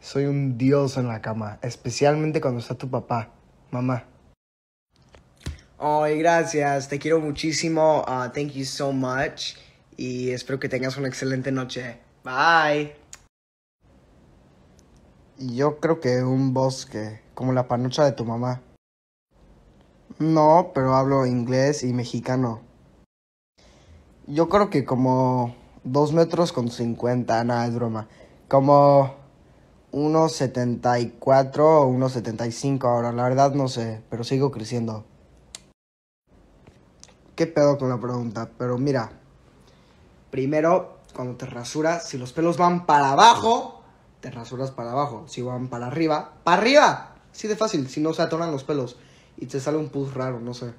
Soy un dios en la cama, especialmente cuando está tu papá, mamá. Ay, gracias, te quiero muchísimo. Ah, thank you so much. Y espero que tengas una excelente noche. Bye. Yo creo que un bosque, como la panocha de tu mamá. No, pero hablo inglés y mexicano. Yo creo que como dos metros con cincuenta, nada, es broma. Como 1,74 o 1,75 ahora, la verdad no sé, pero sigo creciendo. ¿Qué pedo con la pregunta? Pero mira, primero, cuando te rasuras, si los pelos van para abajo, te rasuras para abajo. Si van para arriba, ¡para arriba! Así de fácil, si no se atoran los pelos y te sale un pus raro, no sé.